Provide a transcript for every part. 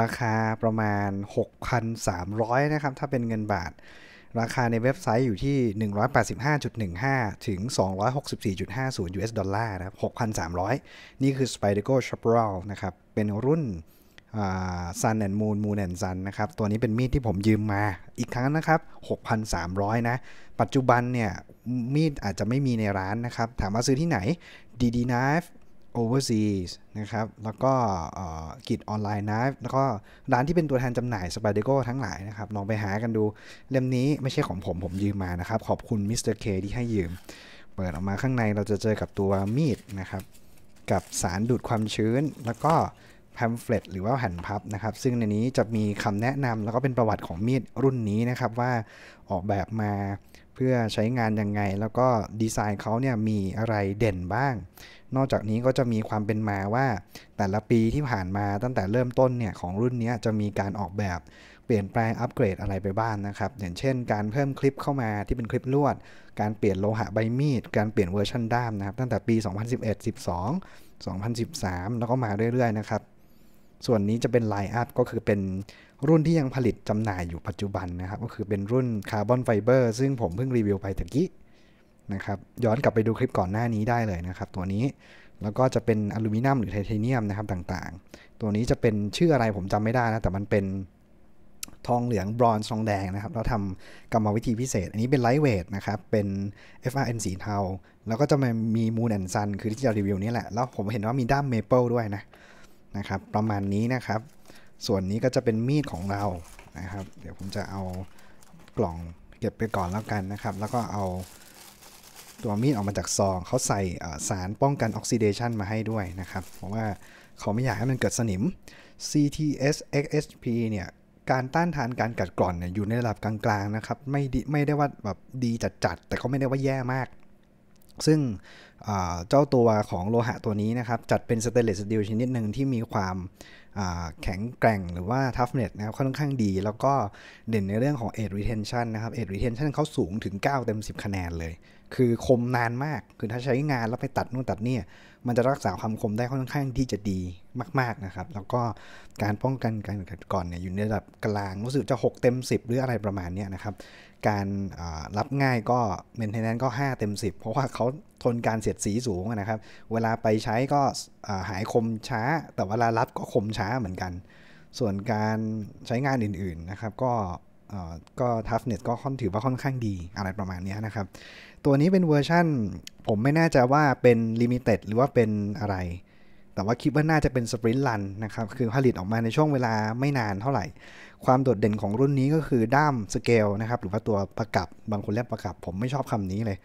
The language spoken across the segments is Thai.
ราคาประมาณ 6,300 นะครับ ถ้าเป็นเงินบาท ราคาในเว็บไซต์อยู่ที่ 185.15 ถึง 264.50 US ดอลลาร์นะครับ 6,300 นี่คือ Spyderco Chaparral นะครับ เป็นรุ่น Sun and Moon Moon and Sun นะครับ ตัวนี้เป็นมีดที่ผมยืมมา อีกครั้งนะครับ 6,300 นะ ปัจจุบันเนี่ย มีดอาจจะไม่มีในร้านนะครับ ถามว่าซื้อที่ไหน DD Knife Overseas นะครับ แล้วก็กิจออนไลน์นะ แล้วก็ ร้านที่เป็นตัวแทนจำหน่ายสปาเดโก้ทั้งหลายนะครับ ลองไปหากันดู เล่มนี้ไม่ใช่ของผมผมยืมมานะครับ ขอบคุณมิสเตอร์เคที่ให้ยืม เปิดออกมาข้างในเราจะเจอกับตัว มีดนะครับ กับสารดูดความชื้นแล้วก็แพมเฟลตหรือว่าแผ่นพับนะครับ ซึ่งในนี้จะมีคำแนะนำแล้วก็เป็นประวัติของมีดรุ่นนี้นะครับว่าออกแบบมาเพื่อใช้งานยังไง แล้วก็ดีไซน์เขาเนี่ยมีอะไรเด่นบ้าง นอกจากนี้ก็จะมีความเป็นมาว่าแต่ละปีที่ผ่านมาตั้งแต่เริ่มต้นเนี่ยของรุ่นนี้จะมีการออกแบบ เปลี่ยนแปลงอัปเกรดอะไรไปบ้างนนะครับ อย่างเช่นการเพิ่มคลิปเข้ามาที่เป็นคลิปลวด การเปลี่ยนโลหะใบมีด การเปลี่ยนเวอร์ชันด้ามนะครับตั้งแต่ปี 2011 12 2013 แล้วก็มาเรื่อยๆนะครับส่วนนี้จะเป็นไลอัพก็คือเป็นรุ่นที่ยังผลิตจำหน่ายอยู่ปัจจุบันนะครับ ก็คือเป็นรุ่นคาร์บอนไฟเบอร์ซึ่งผมเพิ่งรีวิวไปตะกี้นะครับย้อนกลับไปดูคลิปก่อนหน้านี้ได้เลยนะครับ ตัวนี้แล้วก็จะเป็นอลูมิเนียมหรือไทเทเนียมนะครับ ต่าง ๆ ตัวนี้จะเป็นชื่ออะไรผมจำไม่ได้นะ แต่มันเป็นทองเหลืองบรอนซ์ทองแดงนะครับเราทำกรรมวิธีพิเศษ อันนี้เป็นไลท์เวทนะครับเป็น FRN สีเทาแล้วก็จะมีมูนแอนซันคือที่จะรีวิวนี้แหละแล้วผมเห็นว่ามีด้ามเมเปิลด้วยนะนะครับประมาณนี้นะครับ ส่วนนี้ก็จะเป็นมีดของเรา นะครับ เดี๋ยวผมจะเอากล่องเก็บไปก่อนแล้วกันนะครับ แล้วก็เอาตัวมีดออกมาจากซองเขาใส่สารป้องกันออกซิเดชันมาให้ด้วยนะครับ เพราะว่าเขาไม่อยากให้มันเกิดสนิม CTS XSP เนี่ย การต้านทานการกัดกร่อนเนี่ยอยู่ในระดับกลางๆนะครับ ไม่ไม่ได้ว่าแบบดีจัดๆ แต่ก็ไม่ได้ว่าแย่มากซึ่งเจ้าตัวของโลหะตัวนี้นะครับจัดเป็นสเตเลสสตีลชนิดหนึ่งที่มีความแข็งแกร่งหรือว่าทัฟเน็ตนะครับค่อนข้างดี แล้วก็เด่นในเรื่องของเอทรีเทนชันนะครับเอทรีเทนชันเขาสูงถึง 9 เต็ม 10 คะแนนเลย คือคมนานมากคือถ้าใช้งานแล้วไปตัดนู่นตัดนี่มันจะรักษาความคมได้ค่อนข้างที่จะดีมากๆนะครับ แล้วก็การป้องกันการกัดก่อนเนี่ยอยู่ในระดับกลางรู้สึกจะ 6 เต็ม 10 หรืออะไรประมาณนี้นะครับการรับง่ายก็ maintenance ก็ 5 เต็ม 10 เพราะว่าเขาทนการเสียดสีสูงนะครับเวลาไปใช้ก็หายคมช้า แต่เวลารับก็คมช้าเหมือนกัน ส่วนการใช้งานอื่นๆนะครับก็ก็ toughness ก็ค่อนถือว่าค่อนข้างดีอะไรประมาณนี้นะครับ ตัวนี้เป็นเวอร์ชั่น ผมไม่แน่ใจว่าเป็น limited หรือว่าเป็นอะไรแต่ว่าคิดว่าน่าจะเป็นสปรินต์ลันนะครับ คือผลิตออกมาในช่วงเวลาไม่นานเท่าไหร่ ความโดดเด่นของรุ่นนี้ก็คือด้ามสเกลนะครับ หรือว่าตัวประกับบางคนเรียกประกับ ผมไม่ชอบคำนี้เลย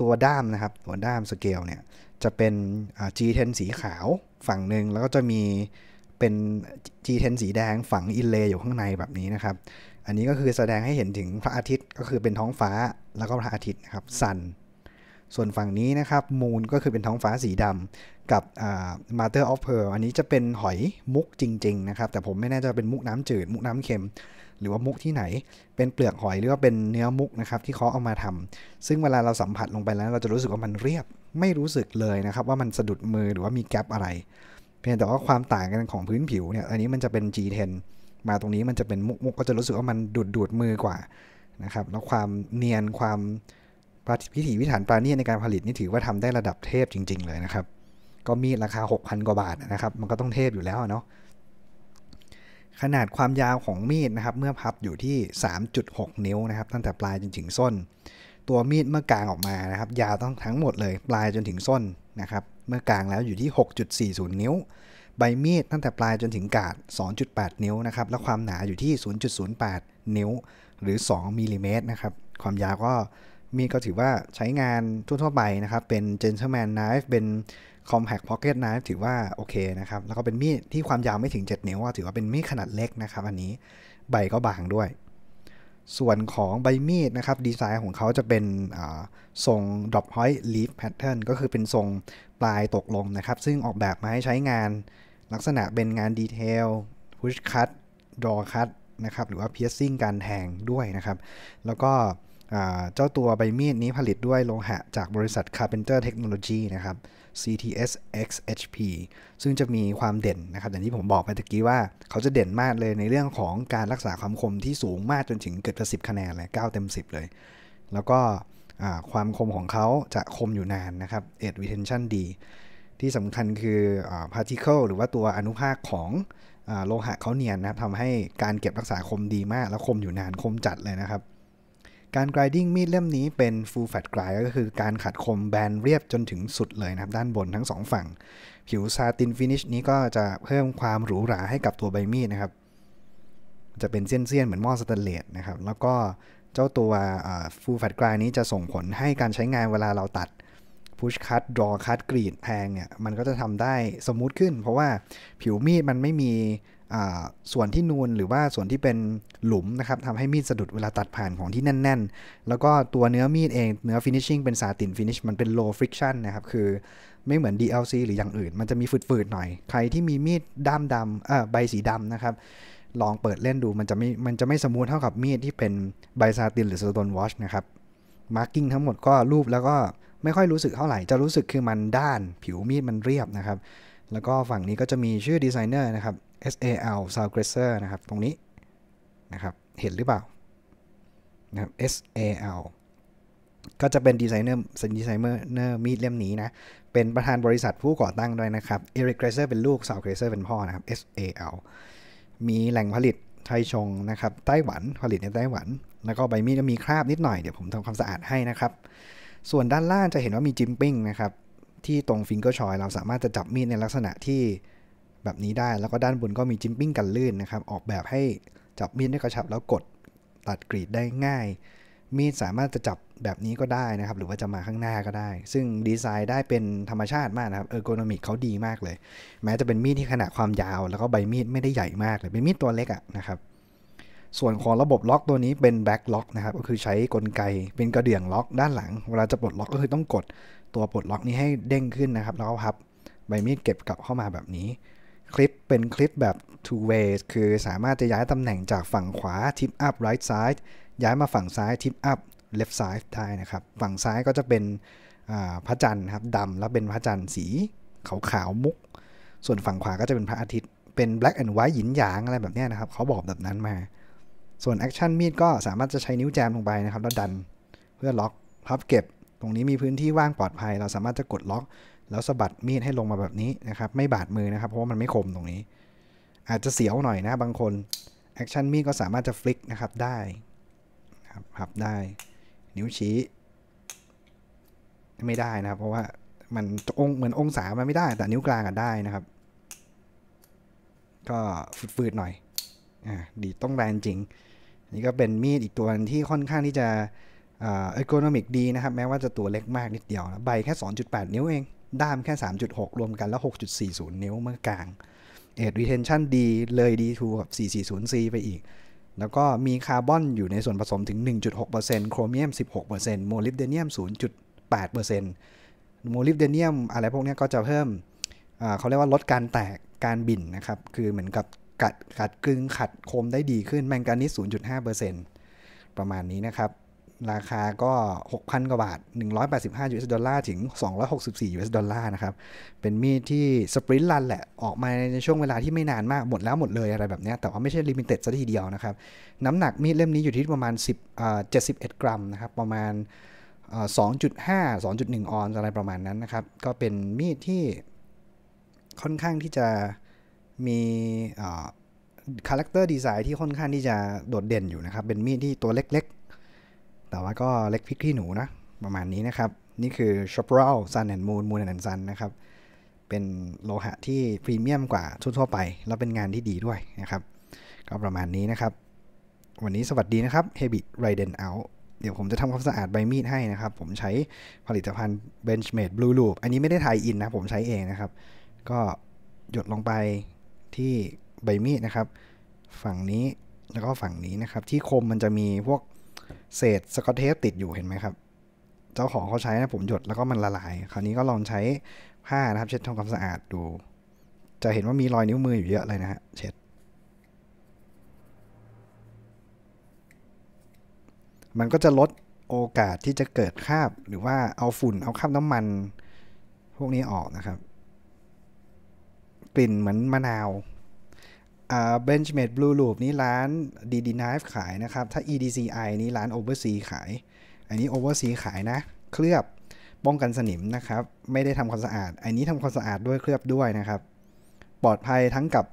ตัวด้ามนะครับตัวด้ามสเกลเนี่ยจะเป็น G10 สีขาวฝั่งหนึ่งแล้วก็จะมีเป็น G10 สีแดงฝังอินเลย์อยู่ข้างในแบบนี้นะครับอันนี้ก็คือแสดงให้เห็นถึงพระอาทิตย์ก็คือเป็นท้องฟ้าแล้วก็พระอาทิตย์ครับสันส่วนฝั่งนี้นะครับมูนก็คือเป็นท้องฟ้าสีดำกับมาเตอร์ออฟเพลอันนี้จะเป็นหอยมุกจริงๆนะครับแต่ผมไม่แน่ใจเป็นมุกน้ำจืด มุกน้ำเค็ม หรือว่ามุกที่ไหน เป็นเปลือกหอยหรือว่าเป็นเนื้อมุกนะครับที่เขาเอามาทำซึ่งเวลาเราสัมผัสลงไปแล้ว เราจะรู้สึกว่ามันเรียบไม่รู้สึกเลยนะครับว่ามันสะดุดมือหรือว่ามีแกลบอะไร เพียงแต่ว่าความต่างกันของพื้นผิวเนี่ยอันนี้มันจะเป็น G10 มาตรงนี้มันจะเป็นมุกมุกก็จะรู้สึกว่ามันดูดดูดมือกว่านะครับแล้วความเนียนความพิถีพิถันปราณีในการผลิตนี่ถือว่าทำได้ระดับเทพจริง ๆ เลยนะครับ ก็มีราคา 6,000 กว่าบาทนะครับ มันก็ต้องเทพอยู่แล้วเนาะ ขนาดความยาวของมีดนะครับ เมื่อพับอยู่ที่ 3.6 นิ้วนะครับ ตั้งแต่ปลายจนถึงส้น ตัวมีดเมื่อกลางออกมานะครับ ยาวต้องทั้งหมดเลย ปลายจนถึงส้นนะครับ เมื่อกลางแล้วอยู่ที่ 6.40 นิ้ว ใบมีดตั้งแต่ปลายจนถึงกาด 2.8 นิ้วนะครับ และความหนาอยู่ที่ 0.08 นิ้ว หรือ2มิลลิเมตรนะครับ ความยาวก็มีดก็ถือว่าใช้งานทั่วทั่วไปนะครับ เป็น gentleman knife เป็น compact pocket knife ถือว่าโอเคนะครับ แล้วก็เป็นมีดที่ความยาวไม่ถึง7นิ้วถือว่าเป็นมีดขนาดเล็กนะครับ อันนี้ใบก็บางด้วย ส่วนของใบมีดนะครับ ดีไซน์ของเขาจะเป็นทรง drop point leaf pattern ก็คือเป็นทรงปลายตกลงนะครับ ซึ่งออกแบบมาให้ใช้งานลักษณะเป็นงานดีเทล push cut draw cut นะครับหรือว่า piercing การแทงด้วยนะครับ แล้วก็เจ้าตัวใบมีดนี้ผลิตด้วยโลหะจากบริษัท Carpenter Technology นะครับ CTS XHP ซึ่งจะมีความเด่นนะครับ อย่างที่ผมบอกไปตะกี้ว่าเขาจะเด่นมากเลยในเรื่องของการรักษาความคมที่สูงมากจนถึงเกือบจะ10 คะแนนเลย 9 เต็ม 10 เลย แล้วก็ความคมของเขาจะคมอยู่นานนะครับ edge retention ดี ที่สำคัญคืออ particle หรือว่าตัวอนุภาคของโลหะเขาเนียนนะครับทำให้การเก็บรักษาคมดีมาก แล้วคมอยู่นาน คมจัดเลยนะครับการ grinding มีดเล่มนี้เป็น full fat grind ก็คือการขัดคมแบนเรียบจนถึงสุดเลยนะครับ ด้านบนทั้งสองฝั่ง ผิวซาตินฟินิชนี้ก็จะเพิ่มความหรูหราให้กับตัวใบมีดนะครับ จะเป็นเส้นๆเหมือนหม้อสแตนเลสนะครับ แล้วก็เจ้าตัว full fat grind นี้จะส่งผลให้การใช้งานเวลาเราตัด push cut draw cut กรีดแทงเนี่ยมันก็จะทำได้สมูทขึ้น เพราะว่าผิวมีดมันไม่มีส่วนที่นูนหรือว่าส่วนที่เป็นหลุมนะครับทำให้มีดสะดุดเวลาตัดผ่านของที่แน่น ๆ แล้วก็ตัวเนื้อมีดเองเนื้อฟินิชชิ่งเป็นซาตินฟินิชมันเป็น low friction นะครับ คือไม่เหมือน DLC หรืออย่างอื่น มันจะมีฝืดๆหน่อย ใครที่มีมีดด้ามดำเอ่อใบสีดำนะครับ ลองเปิดเล่นดูมันจะไม่มันจะไม่สมูทเท่ากับมีดที่เป็นใบซาตินหรือสโตนวอชนะครับมาร์กิ้งทั้งหมดก็รูปแล้วก็ไม่ค่อยรู้สึกเท่าไหร่จะรู้สึกคือมันด้าน ผิวมีดมันเรียบนะครับ แล้วก็ฝั่งนี้ก็จะมีชื่อดีไซเนอร์นะครับ sal s a l g r e s s e r นะครับตรงนี้นะครับเห็นหรือเปล่านะครับ sal ก็จะเป็นดีไซเนอร์ดีไซเนอร์มีดเล่มนี้นะ เป็นประธานบริษัทผู้ก่อตั้งด้วยนะครับเอริกเกรเซอร์เป็นลูกสาวเกรเซอร์เป็นพ่อนะครับ SAL มีแหล่งผลิตไทยชงนะครับไต้หวันผลิตในไต้หวัน แล้วก็ใบมีดมีคราบนิดหน่อยเดี๋ยวผมทำความสะอาดให้นะครับ ส่วนด้านล่างจะเห็นว่ามีจิมปิ้งนะครับที่ตรงฟิงเกอร์ชอย เราสามารถจะจับมีดในลักษณะที่แบบนี้ได้ แล้วก็ด้านบนก็มีจิมปิ้งกันลื่นนะครับ ออกแบบให้จับมีดได้กระชับ แล้วกดตัดกรีดได้ง่าย มีดสามารถจะจับแบบนี้ก็ได้นะครับ หรือว่าจะมาข้างหน้าก็ได้ ซึ่งดีไซน์ได้เป็นธรรมชาติมากนะครับ เออร์โกนอมิกเขาดีมากเลย แม้จะเป็นมีดที่ขนาดความยาว แล้วก็ใบมีดไม่ได้ใหญ่มากเลยเป็นมีดตัวเล็กอะนะครับ ส่วนของระบบล็อกตัวนี้เป็นแบ็กล็อกนะครับ ก็คือใช้กลไกเป็นกระเดื่องล็อกด้านหลัง เวลาจะปลดล็อกก็คือต้องกดตัวปลดล็อกนี้ให้เด้งขึ้นนะครับ แล้วก็พับใบมีดเก็บกลับเข้ามาแบบนี้คลิป เป็นคลิปแบบ two way คือสามารถจะย้ายตำแหน่งจากฝั่งขวา tip up right side ย้ายมาฝั่งซ้าย tip up left side ได้นะครับ ฝั่งซ้ายก็จะเป็นพระจันทร์ครับดำแล้วเป็นพระจันทร์สีขาวขาวมุก ส่วนฝั่งขวาก็จะเป็นพระอาทิตย์ เป็น black and white หยินหยางอะไรแบบนี้นะครับ เขาบอกแบบนั้นมา ส่วนแอคชั่นมีดก็สามารถจะใช้นิ้วแจมลงไปนะครับ แล้วดันเพื่อล็อกพับเก็บตรงนี้มีพื้นที่ว่างปลอดภัย เราสามารถจะกดล็อกแล้วสะบัดมีดให้ลงมาแบบนี้นะครับ ไม่บาดมือนะครับ เพราะว่ามันไม่คมตรงนี้ อาจจะเสียวหน่อยนะ บางคนแอคชั่นมีดก็สามารถจะฟลิกนะครับได้ครับพับได้นิ้วชี้ ไม่ได้นะครับ เพราะว่ามันองเหมือนองศามันไม่ได้ แต่นิ้วกลางอะได้นะครับ ก็ฝืดๆหน่อยอ่าดีต้องแรงจริงนี่ก็เป็นมีดอีกตัวที่ค่อนข้างที่จะอ่อโอโนอมิกดีนะครับ แม้ว่าจะตัวเล็กมากนิดเดียวนะใบแค่ 2.8 นิ้วเองด้ามแค่ 3.6 รวมกันแล้ว 6.40 นิ้วเมื่อกลาง เอ็ดวีเทนชั่นดีเลย D2 กับ 440C ไปอีก แล้วก็มีคาร์บอนอยู่ในส่วนผสมถึง 1.6%โครเมียม 16%โมลิบเดเนียม 0.8%โมลิบเดเนียมอะไรพวกนี้ก็จะเพิ่มเขาเรียกว่าลดการแตกการบิ่นนะครับ คือเหมือนกับกัดกัดกึงขัดคมได้ดีขึ้นแมงกานิส0.5%ประมาณนี้นะครับราคาก็ 6,000 กว่าบาท 185 US ดอลลาร์ถึง 264 US ดอลลาร์นะครับ เป็นมีดที่สปรินต์ลันแหละออกมาในช่วงเวลาที่ไม่นานมากหมดแล้วหมดเลยอะไรแบบนี้แต่ว่าไม่ใช่ลิมิเต็ดซะทีเดียวนะครับ น้ำหนักมีดเล่มนี้อยู่ที่ประมาณ10เอ่อ71 กรัมนะครับ ประมาณ2.5 2.1ออนซ์อะไรประมาณนั้นนะครับ ก็เป็นมีดที่ค่อนข้างที่จะมีคาแรคเตอร์ดีไซน์ที่ค่อนข้างที่จะโดดเด่นอยู่นะครับเป็นมีดที่ตัวเล็กๆแต่ว่าก็เล็กพริกขี้หนูนะ ประมาณนี้นะครับ นี่คือ c h o p r a l Sun and Moon Moon and Sun นะครับเป็นโลหะที่พรีเมียมกว่าทั่วไป แล้วเป็นงานที่ดีด้วยนะครับ ก็ประมาณนี้นะครับ วันนี้สวัสดีนะครับ Habit Raiden Out เดี๋ยวผมจะทำความสะอาดใบมีดให้นะครับ ผมใช้ผลิตภัณฑ์ Benchmade Blue Loop อันนี้ไม่ได้ไทยอินนะผมใช้เองนะครับ ก็หยดลงไปที่ใบมีดนะครับฝั่งนี้แล้วก็ฝั่งนี้นะครับที่คมมันจะมีพวกเศษ สกอตเทปติดอยู่เห็นไหมครับ เจ้าของเขาใช้นะผมหยดแล้วก็มันละลายคราวนี้ก็ลองใช้ผ้านะครับเช็ดทำความสะอาดดู จะเห็นว่ามีรอยนิ้วมืออยู่เยอะเลยนะฮะเช็ดมันก็จะลดโอกาสที่จะเกิดคราบ หรือว่าเอาฝุ่น เอาคราบน้ำมัน พวกนี้ออกนะครับ กลิ่นเหมือนมะนาวเบนจ์เมดบลูลูปนี้ร้านดีดีไนฟ์ขายนะครับ ถ้า EDCI นี้ร้าน Oversea ขาย อันนี้ Oversea ขายนะ เคลือบ ป้องกันสนิมนะครับ ไม่ได้ทำความสะอาด อันนี้ทำความสะอาดด้วยเคลือบด้วยนะครับ ปลอดภัยทั้งกับ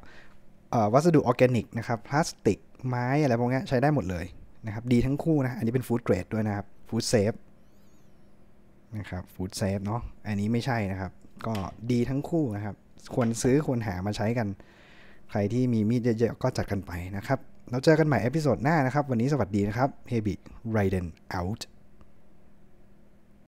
วัสดุออร์แกนิกนะครับ พลาสติก ไม้ อะไรพวกนี้ใช้ได้หมดเลยนะครับ ดีทั้งคู่นะ อันนี้เป็นฟู้ดเกรดด้วยนะครับ ฟู้ดเซฟนะครับ ฟู้ดเซฟเนาะ อันนี้ไม่ใช่นะครับ ก็ดีทั้งคู่นะครับ ควรซื้อควรหามาใช้กันใครที่มีมีดเยอะๆก็จัดกันไปนะครับเราเจอกันใหม่เอพิโซดหน้านะครับ วันนี้สวัสดีนะครับ h e b i t r i d e n out